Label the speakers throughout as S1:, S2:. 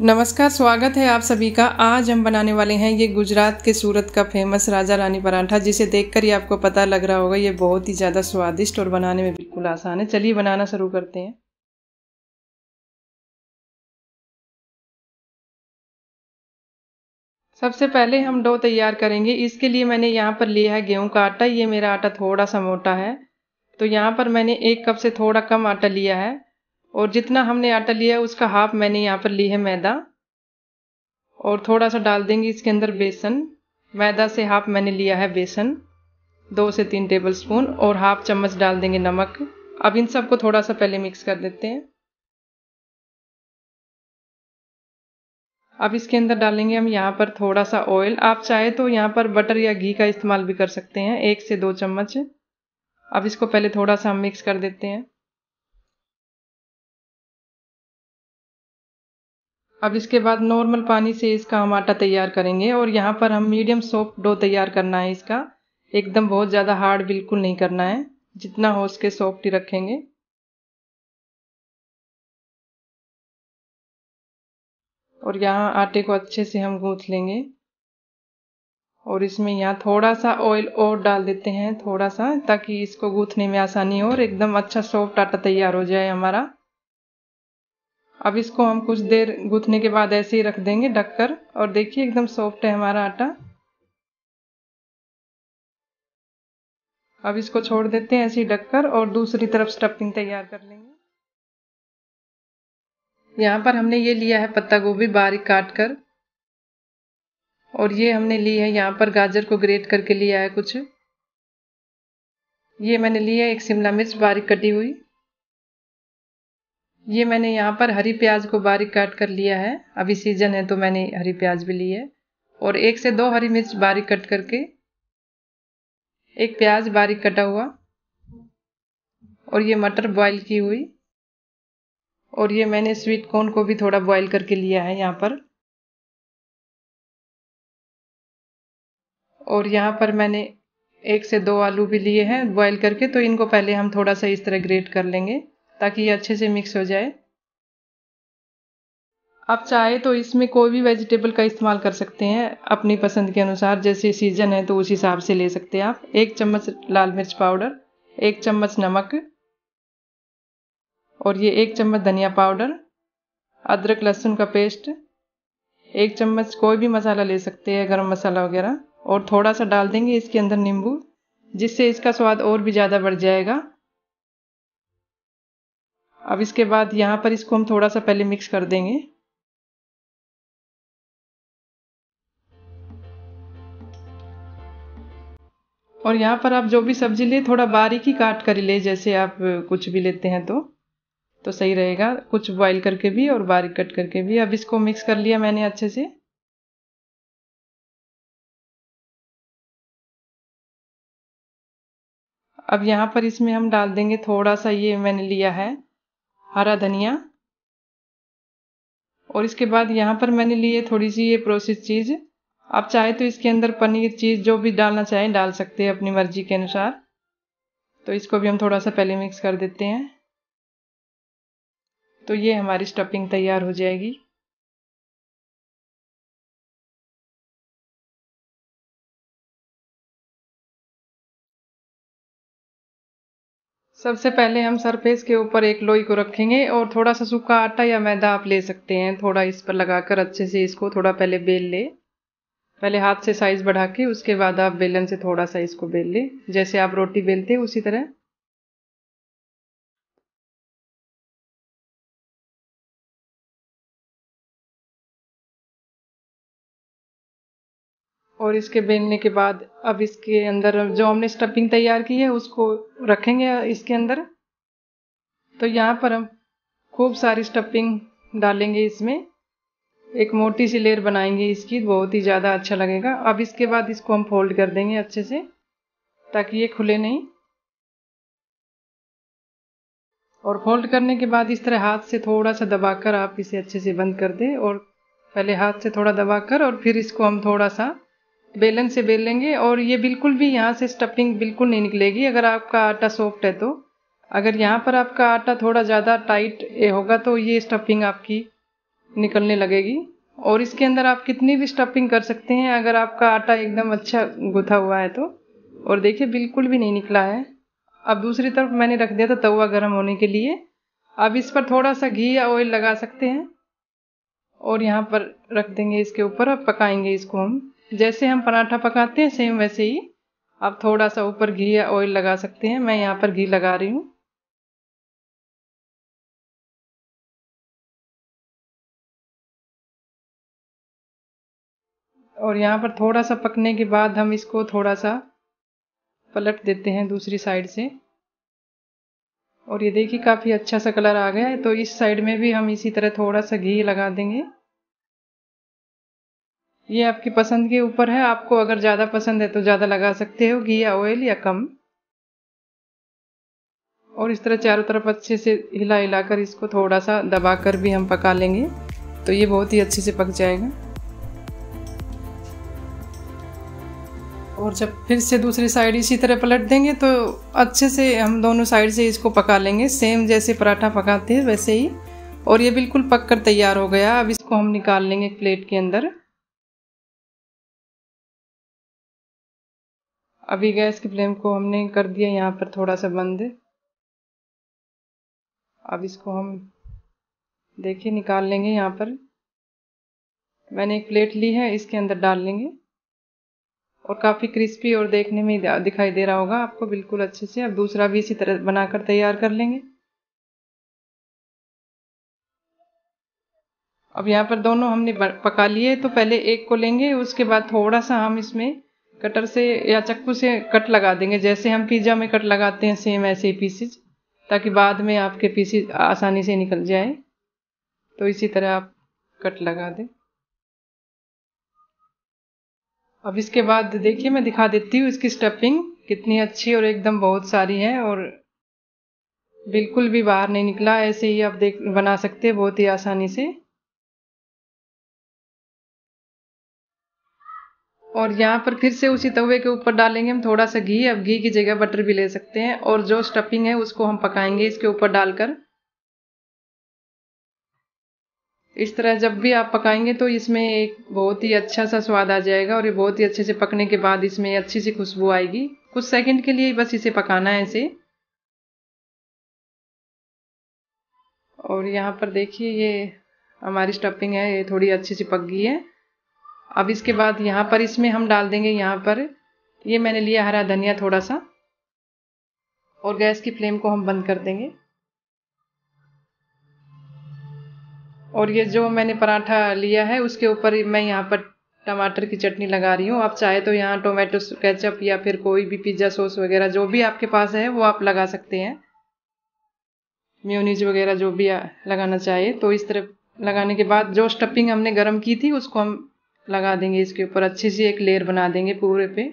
S1: नमस्कार स्वागत है आप सभी का आज हम बनाने वाले हैं ये गुजरात के सूरत का फेमस राजा रानी पराठा जिसे देखकर ही आपको पता लग रहा होगा ये बहुत ही ज़्यादा स्वादिष्ट और बनाने में बिल्कुल
S2: आसान है चलिए बनाना शुरू करते हैं सबसे पहले हम डो तैयार करेंगे इसके लिए मैंने यहाँ पर लिया है गेहूं का आटा ये मेरा आटा थोड़ा सा मोटा है तो यहाँ पर मैंने एक कप से थोड़ा कम आटा लिया है और जितना हमने आटा लिया है उसका हाफ मैंने यहाँ पर ली है मैदा और थोड़ा सा डाल देंगे इसके अंदर बेसन मैदा से हाफ मैंने लिया है बेसन दो से तीन टेबल स्पून और हाफ चम्मच डाल देंगे नमक अब इन सबको थोड़ा सा पहले मिक्स कर देते हैं अब इसके अंदर डालेंगे हम यहाँ पर थोड़ा सा ऑयल आप चाहे तो यहाँ पर बटर या घी का इस्तेमाल भी कर सकते हैं एक से दो चम्मच अब इसको पहले थोड़ा सा हम मिक्स कर देते हैं अब इसके बाद नॉर्मल पानी से इसका हम आटा तैयार करेंगे और यहाँ पर हम मीडियम सॉफ्ट डो तैयार करना है इसका एकदम बहुत ज़्यादा हार्ड बिल्कुल नहीं करना है जितना हो सके सॉफ्ट ही रखेंगे और यहाँ आटे को अच्छे से हम गूँथ लेंगे और इसमें यहाँ थोड़ा सा ऑयल और डाल देते हैं थोड़ा सा ताकि इसको गूँथने में आसानी हो और एकदम अच्छा सॉफ्ट आटा तैयार हो जाए हमारा अब इसको हम कुछ देर गूँथने के बाद ऐसे ही रख देंगे ढककर और देखिए एकदम सॉफ्ट है हमारा आटा अब इसको छोड़ देते हैं ऐसे ही ढककर और दूसरी तरफ स्टफिंग तैयार कर लेंगे यहाँ पर हमने ये लिया है पत्ता गोभी बारीक काट कर और ये हमने ली है यहाँ पर गाजर को ग्रेट करके लिया है कुछ ये मैंने लिया है एक शिमला मिर्च बारीक कटी हुई ये मैंने यहाँ पर हरी प्याज को बारीक काट कर लिया है अभी सीजन है तो मैंने हरी प्याज भी ली है और एक से दो हरी मिर्च बारीक कट करके एक प्याज बारीक कटा हुआ और ये मटर बॉईल की हुई और ये मैंने स्वीट कॉर्न को भी थोड़ा बॉईल करके लिया है यहाँ पर और यहाँ पर मैंने एक से दो आलू भी लिए हैं बॉईल करके तो इनको पहले हम थोड़ा सा इस तरह ग्रेट कर लेंगे ताकि ये अच्छे से मिक्स हो जाए आप चाहे तो इसमें कोई भी वेजिटेबल का इस्तेमाल कर सकते हैं अपनी पसंद के अनुसार जैसे सीजन है तो उस हिसाब से ले सकते हैं आप एक चम्मच लाल मिर्च पाउडर एक चम्मच नमक और ये एक चम्मच धनिया पाउडर अदरक लहसुन का पेस्ट एक चम्मच कोई भी मसाला ले सकते हैं गरम मसाला वगैरह और थोड़ा सा डाल देंगे इसके अंदर नींबू जिससे इसका स्वाद और भी ज़्यादा बढ़ जाएगा अब इसके बाद यहाँ पर इसको हम थोड़ा सा पहले मिक्स कर देंगे और यहाँ पर आप जो भी सब्जी ले थोड़ा बारीक ही काट कर ले जैसे आप कुछ भी लेते हैं तो तो सही रहेगा कुछ बॉईल करके भी और बारीक कट करके भी अब इसको मिक्स कर लिया मैंने अच्छे से अब यहाँ पर इसमें हम डाल देंगे थोड़ा सा ये मैंने लिया है हरा धनिया और इसके बाद यहाँ पर मैंने लिए थोड़ी सी ये प्रोसेस चीज़ आप चाहे तो इसके अंदर पनीर चीज़ जो भी डालना चाहें डाल सकते हैं अपनी मर्जी के अनुसार तो इसको भी हम थोड़ा सा पहले मिक्स कर देते हैं तो ये हमारी स्टफिंग तैयार हो जाएगी सबसे पहले हम सरफेस के ऊपर एक लोई को रखेंगे और थोड़ा सा सूखा आटा या मैदा आप ले सकते हैं थोड़ा इस पर लगाकर अच्छे से इसको थोड़ा पहले बेल ले पहले हाथ से साइज बढ़ा के उसके बाद आप बेलन से थोड़ा सा इसको बेल ले जैसे आप रोटी बेलते उसी तरह और इसके बेलने के बाद अब इसके अंदर जो हमने स्टफिंग तैयार की है उसको रखेंगे इसके अंदर तो यहाँ पर हम खूब सारी स्टफिंग डालेंगे इसमें एक मोटी सी लेयर बनाएंगे इसकी बहुत ही ज़्यादा अच्छा लगेगा अब इसके बाद इसको हम फोल्ड कर देंगे अच्छे से ताकि ये खुले नहीं और फोल्ड करने के बाद इस तरह हाथ से थोड़ा सा दबाकर आप इसे अच्छे से बंद कर दें और पहले हाथ से थोड़ा दबाकर और फिर इसको हम थोड़ा सा बेलन से बेल लेंगे और ये बिल्कुल भी यहाँ से स्टफिंग बिल्कुल नहीं निकलेगी अगर आपका आटा सॉफ्ट है तो अगर यहाँ पर आपका आटा थोड़ा ज़्यादा टाइट होगा तो ये स्टफिंग आपकी निकलने लगेगी और इसके अंदर आप कितनी भी स्टफिंग कर सकते हैं अगर आपका आटा एकदम अच्छा गुथा हुआ है तो और देखिए बिल्कुल भी नहीं निकला है अब दूसरी तरफ मैंने रख दिया था तवा गर्म होने के लिए अब इस पर थोड़ा सा घी या ऑयल लगा सकते हैं और यहाँ पर रख देंगे इसके ऊपर अब पकाएंगे इसको हम जैसे हम पराठा पकाते हैं सेम वैसे ही आप थोड़ा सा ऊपर घी या ऑयल लगा सकते हैं मैं यहाँ पर घी लगा रही हूँ और यहाँ पर थोड़ा सा पकने के बाद हम इसको थोड़ा सा पलट देते हैं दूसरी साइड से और ये देखिए काफ़ी अच्छा सा कलर आ गया है तो इस साइड में भी हम इसी तरह थोड़ा सा घी लगा देंगे ये आपकी पसंद के ऊपर है आपको अगर ज़्यादा पसंद है तो ज़्यादा लगा सकते हो घी या ऑयल या कम और इस तरह चारों
S1: तरफ अच्छे से हिला हिला कर इसको थोड़ा सा दबा कर भी हम पका लेंगे तो ये बहुत ही अच्छे से पक जाएगा और जब फिर से दूसरी साइड इसी तरह पलट देंगे तो अच्छे से हम दोनों साइड से इसको पका लेंगे सेम जैसे पराठा पकाते हैं वैसे ही और ये बिल्कुल पक कर तैयार हो गया अब इसको हम
S2: निकाल लेंगे एक प्लेट के अंदर अभी गैस की फ्लेम को हमने कर दिया यहाँ पर थोड़ा सा बंद अब इसको हम देखिए निकाल लेंगे यहाँ पर मैंने एक प्लेट ली है इसके अंदर डाल लेंगे और काफ़ी क्रिस्पी और देखने में दिखाई दे रहा होगा आपको बिल्कुल अच्छे से अब दूसरा भी इसी तरह बनाकर तैयार कर लेंगे अब यहाँ पर दोनों हमने पका लिए तो पहले एक को लेंगे उसके बाद थोड़ा सा हम इसमें कटर से या चक्कू से कट लगा देंगे जैसे हम पिज़्ज़ा में कट लगाते हैं सेम ऐसे ही पीसीज ताकि बाद में आपके पीसीज आसानी से निकल जाए तो इसी तरह आप कट लगा दें अब इसके बाद देखिए मैं दिखा देती हूँ इसकी स्टफिंग कितनी अच्छी और एकदम बहुत सारी है और बिल्कुल भी बाहर नहीं निकला ऐसे ही आप देख बना सकते हैं बहुत ही आसानी से और यहाँ पर फिर से उसी तवे के ऊपर डालेंगे हम थोड़ा सा घी अब घी की जगह बटर भी ले सकते हैं और जो स्टफिंग है उसको हम पकाएंगे इसके ऊपर डालकर इस तरह जब भी आप पकाएंगे तो इसमें एक बहुत ही अच्छा सा स्वाद आ जाएगा और ये बहुत ही अच्छे से पकने के बाद इसमें अच्छी सी खुशबू आएगी कुछ सेकंड के लिए बस इसे पकाना है इसे और यहाँ पर देखिए ये हमारी स्टफिंग है ये थोड़ी अच्छी सी पक गई है अब इसके बाद यहाँ पर इसमें हम डाल देंगे यहाँ पर ये मैंने लिया हरा धनिया थोड़ा सा और गैस की फ्लेम को हम बंद कर देंगे और ये जो मैंने पराठा लिया है उसके ऊपर मैं यहाँ पर टमाटर की चटनी लगा रही हूँ आप चाहे तो यहाँ टोमेटो केचप या फिर कोई भी पिज्ज़ा सॉस वगैरह जो भी आपके पास है वो आप लगा सकते हैं म्योनीज वगैरह जो भी लगाना चाहिए तो इस तरह लगाने के बाद जो स्टफिंग हमने गर्म की थी उसको हम लगा देंगे इसके ऊपर अच्छी सी एक लेयर बना देंगे पूरे पे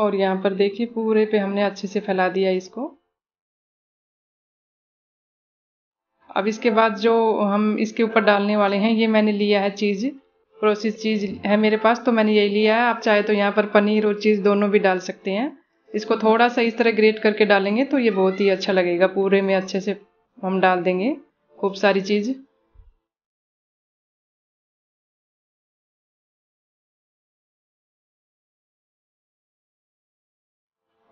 S3: और यहाँ पर देखिए
S2: पूरे पे हमने अच्छे से फैला दिया इसको अब इसके बाद जो हम इसके ऊपर डालने वाले हैं ये मैंने लिया है चीज़ प्रोसेस चीज़ है मेरे पास तो मैंने यही लिया है आप चाहे तो यहाँ पर पनीर और चीज़ दोनों भी डाल सकते हैं इसको थोड़ा सा इस तरह ग्रेट करके डालेंगे तो ये बहुत ही अच्छा लगेगा पूरे में अच्छे से हम डाल देंगे खूब सारी चीज़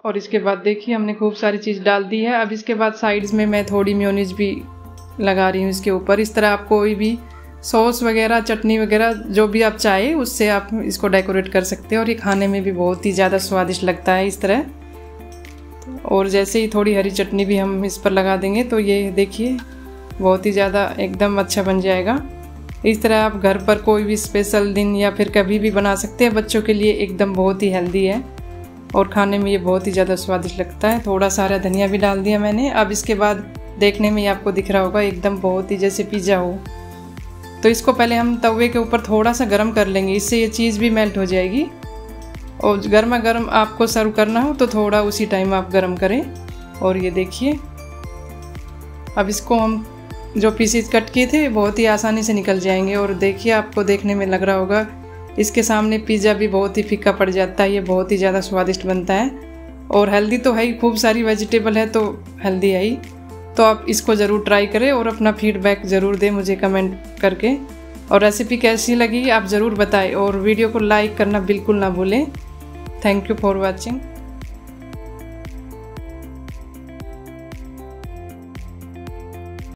S1: और इसके बाद देखिए हमने खूब सारी चीज़ डाल दी है अब इसके बाद साइड्स में मैं थोड़ी म्योनीज भी लगा रही हूँ इसके ऊपर इस तरह आप कोई भी सॉस वगैरह चटनी वगैरह जो भी आप चाहे उससे आप इसको डेकोरेट कर सकते हैं और ये खाने में भी बहुत ही ज़्यादा स्वादिष्ट लगता है इस तरह और जैसे ही थोड़ी हरी चटनी भी हम इस पर लगा देंगे तो ये देखिए बहुत ही ज़्यादा एकदम अच्छा बन जाएगा इस तरह आप घर पर कोई भी स्पेशल दिन या फिर कभी भी बना सकते हैं बच्चों के लिए एकदम बहुत ही हेल्दी है और खाने में ये बहुत ही ज़्यादा स्वादिष्ट लगता है थोड़ा सारा धनिया भी डाल दिया मैंने अब इसके बाद देखने में ही आपको दिख रहा होगा एकदम बहुत ही जैसे पिज़्ज़ा हो तो इसको पहले हम तवे के ऊपर थोड़ा सा गर्म कर लेंगे इससे ये चीज़ भी मेल्ट हो जाएगी और गर्मा गर्म आपको सर्व करना हो तो थोड़ा उसी टाइम आप गर्म करें और ये देखिए अब इसको हम जो पीसीस कट किए थे बहुत ही आसानी से निकल जाएंगे और देखिए आपको देखने में लग रहा होगा इसके सामने पिज़्ज़ा भी बहुत ही फीका पड़ जाता है ये बहुत ही ज़्यादा स्वादिष्ट बनता है और हेल्दी तो है ही खूब सारी वेजिटेबल है तो हेल्दी है ही तो आप इसको ज़रूर ट्राई करें और अपना फीडबैक ज़रूर दें मुझे कमेंट करके और रेसिपी कैसी लगी आप ज़रूर बताएं और वीडियो को लाइक करना बिल्कुल ना भूलें थैंक यू फॉर वॉचिंग